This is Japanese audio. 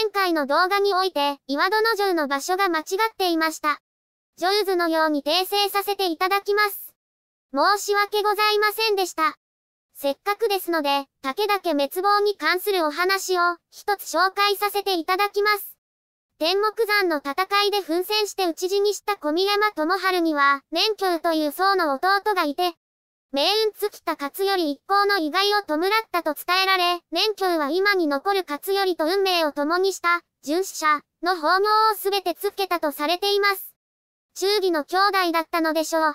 前回の動画において、岩殿城の場所が間違っていました。ジョーズのように訂正させていただきます。申し訳ございませんでした。せっかくですので、武田家滅亡に関するお話を、一つ紹介させていただきます。天目山の戦いで奮戦して討ち死にした小宮山智春には、年教という僧の弟がいて、命運尽きた勝頼一行の意外を弔ったと伝えられ、免許は今に残る勝頼と運命を共にした、巡視者の奉納をすべてつけたとされています。忠義の兄弟だったのでしょう。